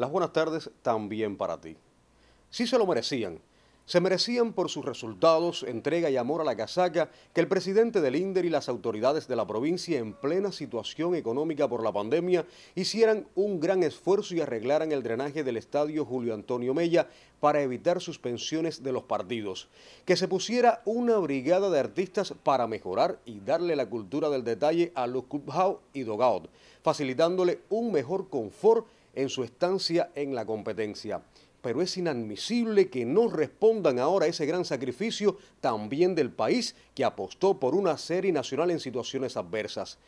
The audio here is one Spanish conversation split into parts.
las buenas tardes también para ti. Sí se lo merecían. Se merecían por sus resultados, entrega y amor a la casaca que el presidente del INDER y las autoridades de la provincia en plena situación económica por la pandemia hicieran un gran esfuerzo y arreglaran el drenaje del estadio Julio Antonio Mella para evitar suspensiones de los partidos. Que se pusiera una brigada de artistas para mejorar y darle la cultura del detalle a los clubhouse y dogout, facilitándole un mejor confort en su estancia en la competencia. Pero es inadmisible que no respondan ahora a ese gran sacrificio también del país que apostó por una serie nacional en situaciones adversas.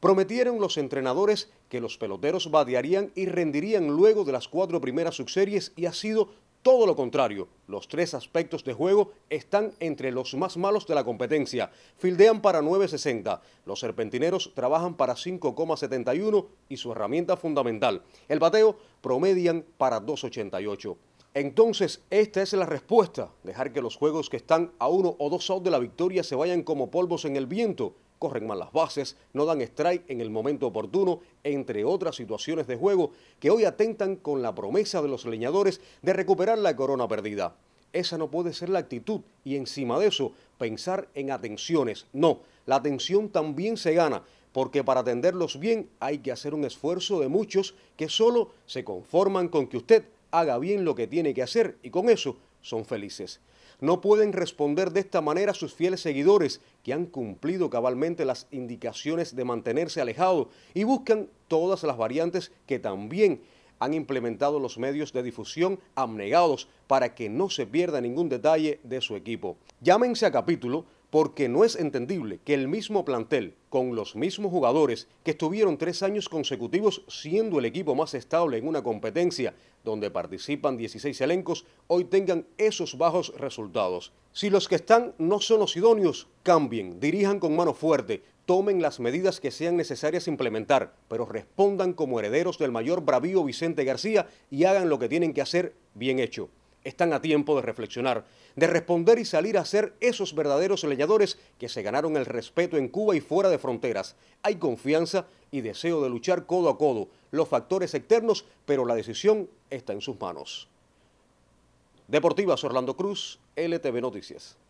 Prometieron los entrenadores que los peloteros vadearían y rendirían luego de las cuatro primeras subseries y ha sido todo lo contrario, los tres aspectos de juego están entre los más malos de la competencia. Fildean para 9.60, los serpentineros trabajan para 5.71 y su herramienta fundamental, el bateo, promedian para 2.88. Entonces, esta es la respuesta, dejar que los juegos que están a uno o dos outs de la victoria se vayan como polvos en el viento corren mal las bases, no dan strike en el momento oportuno, entre otras situaciones de juego que hoy atentan con la promesa de los leñadores de recuperar la corona perdida. Esa no puede ser la actitud y encima de eso pensar en atenciones. No, la atención también se gana porque para atenderlos bien hay que hacer un esfuerzo de muchos que solo se conforman con que usted haga bien lo que tiene que hacer y con eso son felices no pueden responder de esta manera a sus fieles seguidores que han cumplido cabalmente las indicaciones de mantenerse alejado y buscan todas las variantes que también han implementado los medios de difusión abnegados para que no se pierda ningún detalle de su equipo. Llámense a capítulo porque no es entendible que el mismo plantel, con los mismos jugadores que estuvieron tres años consecutivos siendo el equipo más estable en una competencia donde participan 16 elencos, hoy tengan esos bajos resultados. Si los que están no son los idóneos, cambien, dirijan con mano fuerte, tomen las medidas que sean necesarias implementar, pero respondan como herederos del mayor bravío Vicente García y hagan lo que tienen que hacer bien hecho están a tiempo de reflexionar, de responder y salir a ser esos verdaderos leñadores que se ganaron el respeto en Cuba y fuera de fronteras. Hay confianza y deseo de luchar codo a codo, los factores externos, pero la decisión está en sus manos. Deportivas Orlando Cruz, LTV Noticias.